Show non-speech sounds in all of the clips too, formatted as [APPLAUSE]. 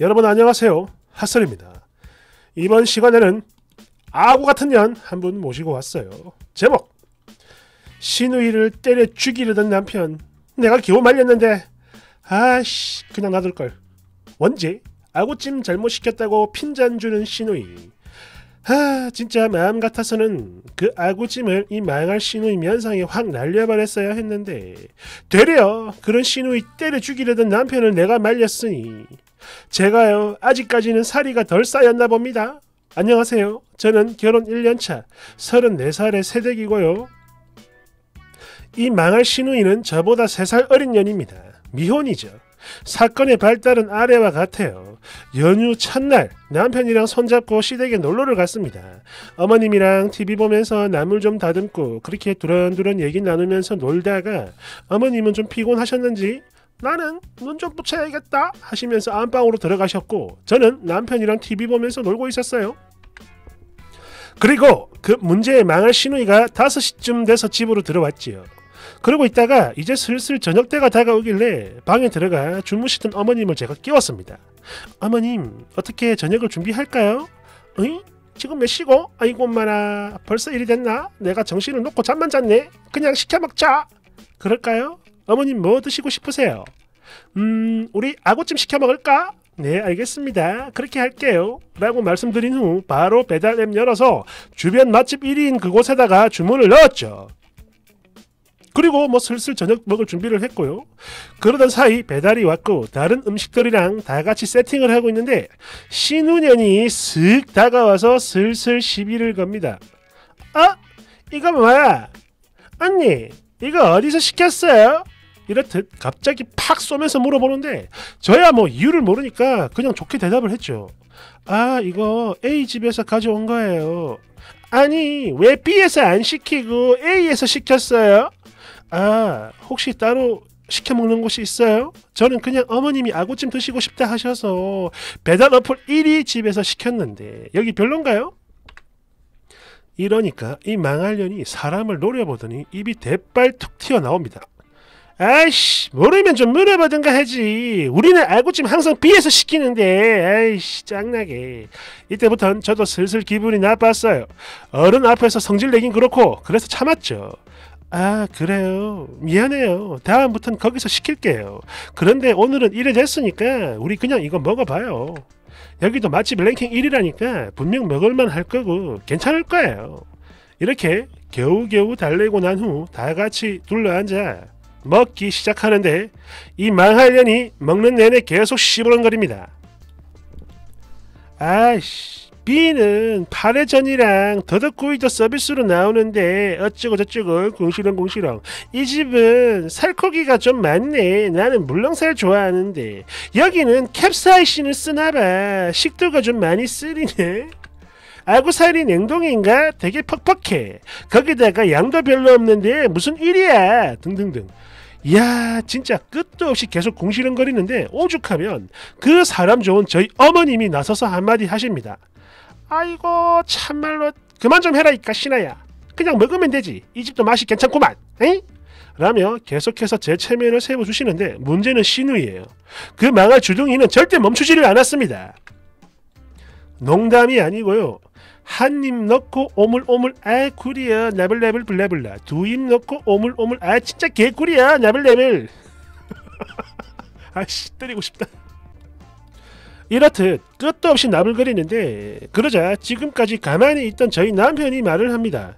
여러분 안녕하세요. 핫설입니다. 이번 시간에는 아고 같은 년 한 분 모시고 왔어요. 제목 신우이를 때려 죽이려던 남편 내가 겨우 말렸는데 아씨 그냥 놔둘걸 원지 아고찜 잘못시켰다고 핀잔 주는 신우이 하 진짜 마음 같아서는 그 아구찜을 이 망할 신우이 면상에 확 날려버렸어야 했는데 되려 그런 신우이 때려 죽이려던 남편을 내가 말렸으니 제가요, 아직까지는 살이가 덜 쌓였나 봅니다. 안녕하세요. 저는 결혼 1년차 34살의 새댁이고요. 이 망할 시누이는 저보다 3살 어린 년입니다. 미혼이죠. 사건의 발달은 아래와 같아요. 연휴 첫날 남편이랑 손잡고 시댁에 놀러를 갔습니다. 어머님이랑 TV 보면서 나물 좀 다듬고 그렇게 두런두런 얘기 나누면서 놀다가 어머님은 좀 피곤하셨는지 나는 눈 좀 붙여야겠다 하시면서 안방으로 들어가셨고 저는 남편이랑 TV 보면서 놀고 있었어요. 그리고 그 문제의 망할 신우이가 5시쯤 돼서 집으로 들어왔지요. 그러고 있다가 이제 슬슬 저녁 때가 다가오길래 방에 들어가 주무시던 어머님을 제가 깨웠습니다. 어머님 어떻게 저녁을 준비할까요? 으잉? 지금 몇 시고? 아이고 엄마나 벌써 일이 됐나? 내가 정신을 놓고 잠만 잤네. 그냥 시켜 먹자. 그럴까요? 어머님 뭐 드시고 싶으세요? 음, 우리 아구찜 시켜 먹을까? 네, 알겠습니다. 그렇게 할게요. 라고 말씀드린 후 바로 배달 앱 열어서 주변 맛집 1위인 그곳에다가 주문을 넣었죠. 그리고 뭐 슬슬 저녁 먹을 준비를 했고요. 그러던 사이 배달이 왔고 다른 음식들이랑 다 같이 세팅을 하고 있는데 신우년이 슥 다가와서 슬슬 시비를 겁니다. 아! 이거 뭐야? 언니, 이거 어디서 시켰어요? 이랬듯 갑자기 팍 쏘면서 물어보는데 저야 뭐 이유를 모르니까 그냥 좋게 대답을 했죠. 아 이거 A 집에서 가져온 거예요. 아니 왜 B에서 안 시키고 A에서 시켰어요? 아 혹시 따로 시켜 먹는 곳이 있어요? 저는 그냥 어머님이 아구찜 드시고 싶다 하셔서 배달 어플 1위 집에서 시켰는데 여기 별론가요? 이러니까 이 망할년이 사람을 노려보더니 입이 대빨 툭 튀어나옵니다. 아이씨 모르면 좀 물어보든가 하지 우리는 알고 지금 항상 비에서 시키는데 아이씨 짱나게 이때부턴 저도 슬슬 기분이 나빴어요 어른 앞에서 성질 내긴 그렇고 그래서 참았죠 아 그래요 미안해요 다음부턴 거기서 시킬게요 그런데 오늘은 이래 됐으니까 우리 그냥 이거 먹어봐요 여기도 맛집 랭킹 1위라니까 분명 먹을만 할 거고 괜찮을 거예요 이렇게 겨우겨우 달래고 난 후 다같이 둘러앉아 먹기 시작하는데 이 망할 년이 먹는 내내 계속 시부렁거립니다. 아이씨 B는 파래전이랑 더덕구이도 서비스로 나오는데 어쩌고저쩌고 공시렁공시렁 이 집은 살코기가 좀 많네 나는 물렁살 좋아하는데 여기는 캡사이신을 쓰나봐 식도가 좀 많이 쓰리네 아구살리 냉동인가? 되게 퍽퍽해. 거기다가 양도 별로 없는데 무슨 일이야? 등등등. 이야 진짜 끝도 없이 계속 공시렁거리는데 오죽하면 그 사람 좋은 저희 어머님이 나서서 한마디 하십니다. 아이고 참말로 그만 좀 해라 이까 신하야. 그냥 먹으면 되지. 이 집도 맛이 괜찮구만. 에이? 라며 계속해서 제 체면을 세워주시는데 문제는 신우이에요. 그 망할 주둥이는 절대 멈추지를 않았습니다. 농담이 아니고요. 한 입 넣고 오물오물 아 꿀이야 나블나블 블라블라 두 입 넣고 오물오물 아 진짜 개꿀이야 나블나블 아씨 때리고 싶다 이렇듯 끝도 없이 나불거리는데 그러자 지금까지 가만히 있던 저희 남편이 말을 합니다.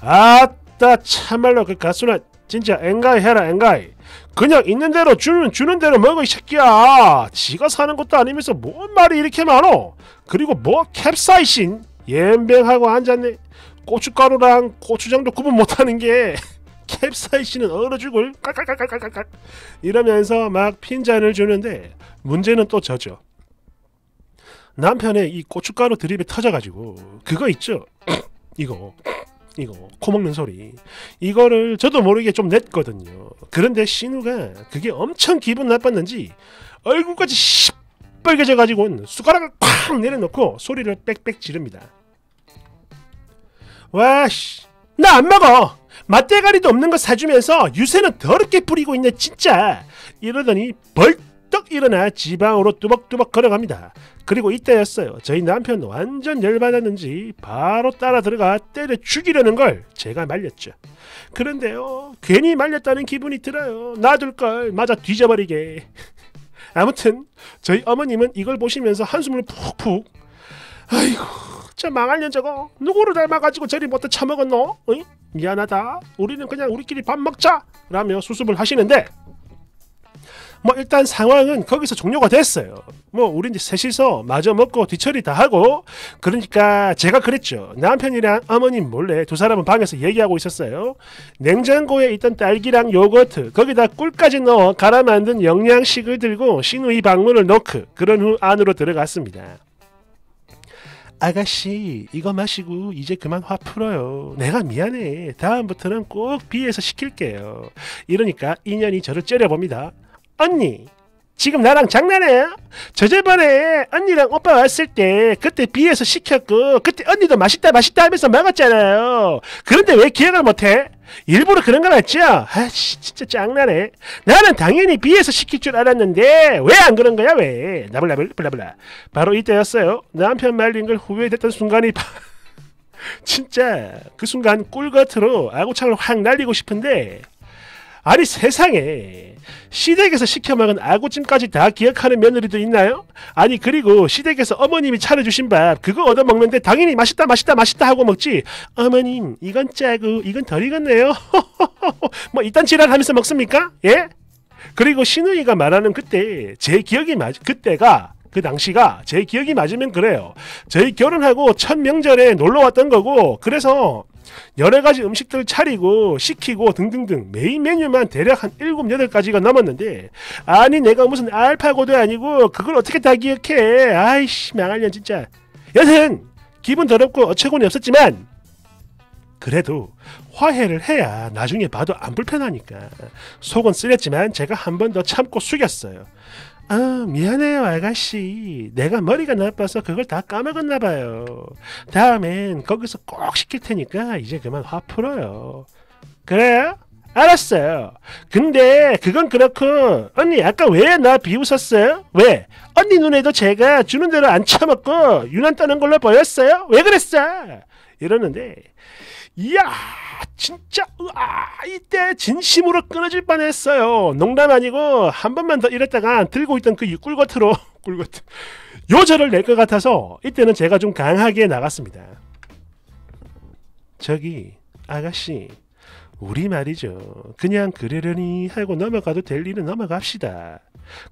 아나 참말로 그 가수는 진짜 엥가이 해라 엥가이 그냥 있는 대로 주면 주는 대로 먹어 이 새끼야 지가 사는 것도 아니면서 뭔 말이 이렇게 많어 그리고 뭐 캡사이신 옌뱅하고 앉았네 고춧가루랑 고추장도 구분 못하는 게 [LAUGHS] 캡사이신은 얼어 죽을 깔깔깔깔깔깔 이러면서 막 핀잔을 주는데 문제는 또 저죠 남편의 이 고춧가루 드립이 터져가지고 그거 있죠 [CLEARS THROAT] 이거 이거 코먹는 소리 이거를 저도 모르게 좀 냈거든요 그런데 신우가 그게 엄청 기분 나빴는지 얼굴까지 시뻘개져 가지고 숟가락을 콱 내려놓고 소리를 빽빽 지릅니다 와씨 나 안 먹어 맛대가리도 없는 거 사주면서 유세는 더럽게 뿌리고 있네 진짜 이러더니 벌떡 일어나 지방으로 뚜벅뚜벅 걸어갑니다. 그리고 이때였어요. 저희 남편 완전 열받았는지 바로 따라 들어가 때려 죽이려는 걸 제가 말렸죠. 그런데요. 괜히 말렸다는 기분이 들어요. 놔둘 걸 맞아 뒤져버리게. [LAUGHS] 아무튼 저희 어머님은 이걸 보시면서 한숨을 푹푹 아이고 저 망할년 저거 누구를 닮아가지고 저리 못해 처먹었노? 어이? 미안하다 우리는 그냥 우리끼리 밥 먹자 라며 수습을 하시는데 뭐 일단 상황은 거기서 종료가 됐어요. 뭐 우리 이제 셋이서 마저 먹고 뒤처리 다 하고 그러니까 제가 그랬죠. 남편이랑 어머님 몰래 두 사람은 방에서 얘기하고 있었어요. 냉장고에 있던 딸기랑 요거트 거기다 꿀까지 넣어 갈아 만든 영양식을 들고 신우이 방문을 노고 그런 후 안으로 들어갔습니다. 아가씨 이거 마시고 이제 그만 화 풀어요 내가 미안해 다음부터는 꼭 비에서 시킬게요 이러니까 인연이 저를 째려봅니다 언니 지금 나랑 장난해? 저저번에 언니랑 오빠 왔을 때 그때 비에서 시켰고 그때 언니도 맛있다 맛있다 하면서 먹었잖아요. 그런데 왜 기억을 못해? 일부러 그런 건 같죠? 아씨 진짜 장난해. 나는 당연히 비에서 시킬 줄 알았는데 왜 안 그런 거야 왜? 나블라블 블라블라. 바로 이때였어요. 남편 말린 걸 후회됐던 순간이 [LAUGHS] 진짜 그 순간 꿀 같으로 아구창을 확 날리고 싶은데 아니 세상에 시댁에서 시켜먹은 아구찜까지 다 기억하는 며느리도 있나요? 아니 그리고 시댁에서 어머님이 차려주신 밥 그거 얻어먹는데 당연히 맛있다 맛있다 맛있다 하고 먹지 어머님 이건 짜고 이건 덜 익었네요 [LAUGHS] 뭐 이딴 지랄하면서 먹습니까? 예? 그리고 신우이가 말하는 그때 제 기억이 맞 그때가 그 당시가 제 기억이 맞으면 그래요. 저희 결혼하고 첫 명절에 놀러 왔던 거고 그래서 여러 가지 음식들을 차리고 시키고 등등등 메인 메뉴만 대략 한 7, 8가지가 남았는데 아니 내가 무슨 알파고도 아니고 그걸 어떻게 다 기억해 아이씨 망할년 진짜 여튼 기분 더럽고 어처구니 없었지만 그래도 화해를 해야 나중에 봐도 안 불편하니까 속은 쓰렸지만 제가 한 번 더 참고 숙였어요 아, 미안해요, 아가씨. 내가 머리가 나빠서 그걸 다 까먹었나 봐요. 다음엔 거기서 꼭 시킬 테니까 이제 그만 화 풀어요. 그래요? 알았어요. 근데 그건 그렇고 언니 아까 왜 나 비웃었어요? 왜? 언니 눈에도 제가 주는 대로 안 처먹고 유난 떠는 걸로 보였어요? 왜 그랬어? 이러는데 이야 진짜 으아 이때 진심으로 끊어질 뻔했어요 농담 아니고 한 번만 더 이랬다가 들고 있던 그 꿀겉으로 [LAUGHS] 꿀겉 요절을 낼 것 같아서 이때는 제가 좀 강하게 나갔습니다 저기 아가씨 우리 말이죠 그냥 그러려니 하고 넘어가도 될 일은 넘어갑시다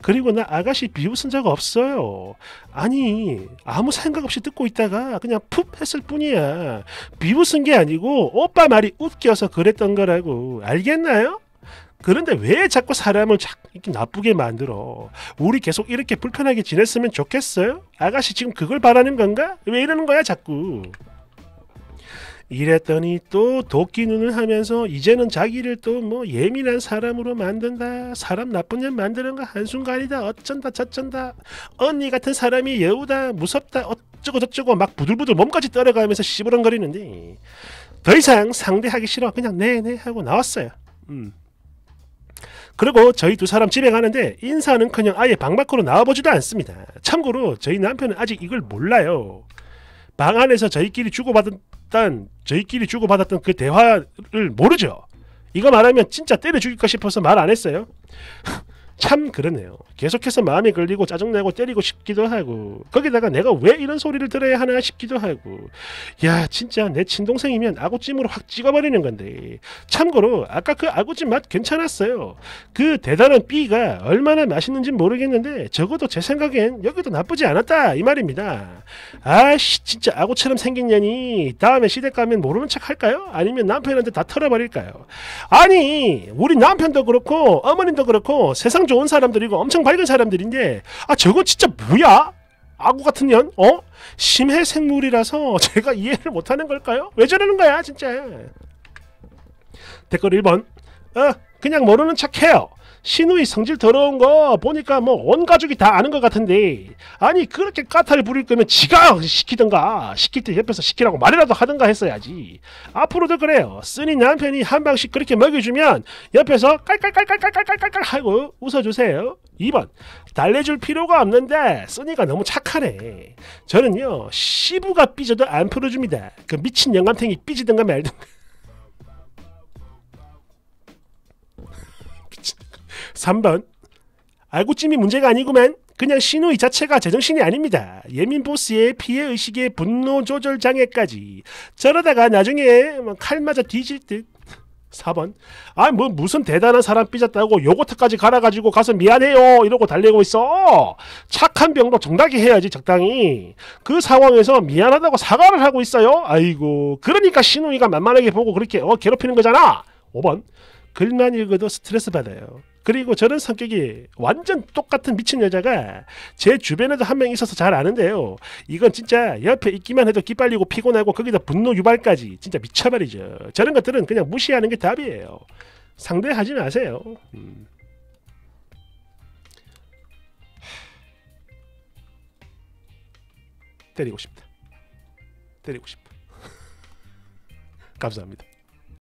그리고 나 아가씨 비웃은 적 없어요. 아니 아무 생각 없이 듣고 있다가 그냥 푹 했을 뿐이야. 비웃은 게 아니고 오빠 말이 웃겨서 그랬던 거라고 알겠나요? 그런데 왜 자꾸 사람을 자꾸 이렇게 나쁘게 만들어? 우리 계속 이렇게 불편하게 지냈으면 좋겠어요? 아가씨 지금 그걸 바라는 건가? 왜 이러는 거야 자꾸? 이랬더니 또 도끼 눈을 하면서 이제는 자기를 또 뭐 예민한 사람으로 만든다. 사람 나쁜 년 만드는 거 한순간이다. 어쩐다 저쩐다. 언니 같은 사람이 여우다. 무섭다. 어쩌고 저쩌고 막 부들부들 몸까지 떨어가면서 시부렁거리는데 더 이상 상대하기 싫어. 그냥 네네 네 하고 나왔어요. 음. 그리고 저희 두 사람 집에 가는데 인사는 그냥 아예 방 밖으로 나와보지도 않습니다. 참고로 저희 남편은 아직 이걸 몰라요. 방 안에서 저희끼리 주고받았던 저희끼리 주고받았던 그 대화를 모르죠. 이거 말하면 진짜 때려 죽일까 싶어서 말 안 했어요. 참 그러네요. 계속해서 마음이 걸리고 짜증내고 때리고 싶기도 하고 거기다가 내가 왜 이런 소리를 들어야 하나 싶기도 하고 야 진짜 내 친동생이면 아구찜으로 확 찍어버리는 건데 참고로 아까 그 아구찜 맛 괜찮았어요. 그 대단한 삐가 얼마나 맛있는지 모르겠는데 적어도 제 생각엔 여기도 나쁘지 않았다 이 말입니다. 아씨 진짜 아구처럼 생긴 년이 다음에 시댁 가면 모르는 척 할까요? 아니면 남편한테 다 털어버릴까요? 아니 우리 남편도 그렇고 어머님도 그렇고 세상 엄청 좋은 사람들이고 엄청 밝은 사람들인데 아 저건 진짜 뭐야? 아구 같은 년? 어? 심해 생물이라서 [LAUGHS] 제가 이해를 못하는 걸까요? 왜 저러는 거야 진짜 댓글 1번 어 그냥 모르는 척해요 신우의 성질 더러운 거 보니까 뭐 온 가족이 다 아는 것 같은데 아니 그렇게 까탈 부릴 거면 지가 시키던가 시킬 때 옆에서 시키라고 말이라도 하던가 했어야지 앞으로도 그래요 쓰니 남편이 한 방씩 그렇게 먹여주면 옆에서 깔깔깔깔깔깔깔깔깔 하고 웃어주세요 2번 달래줄 필요가 없는데 쓰니가 너무 착하네 저는요 시부가 삐져도 안 풀어줍니다 그 미친 영감탱이 삐지든가 말든가 3번 알고찜이 문제가 아니구만 그냥 신우 이 자체가 제정신이 아닙니다. 예민 보스의 피해의식에 분노 조절 장애까지 저러다가 나중에 뭐 칼 맞아 뒤질 듯 4번 아뭐 무슨 대단한 사람 삐졌다고 요거트까지 갈아가지고 가서 미안해요 이러고 달리고 있어 착한 병도 정당히 해야지 적당히 그 상황에서 미안하다고 사과를 하고 있어요 아이고 그러니까 신우이가 만만하게 보고 그렇게 어, 괴롭히는 거잖아 5번 글만 읽어도 스트레스 받아요 그리고 저는 성격이 완전 똑같은 미친 여자가 제 주변에도 한 명 있어서 잘 아는데요. 이건 진짜 옆에 있기만 해도 기빨리고 피곤하고 거기다 분노 유발까지 진짜 미쳐버리죠. 저런 것들은 그냥 무시하는 게 답이에요. 상대하지 마세요. 음. 때리고 싶다. 때리고 싶다. [LAUGHS] 감사합니다.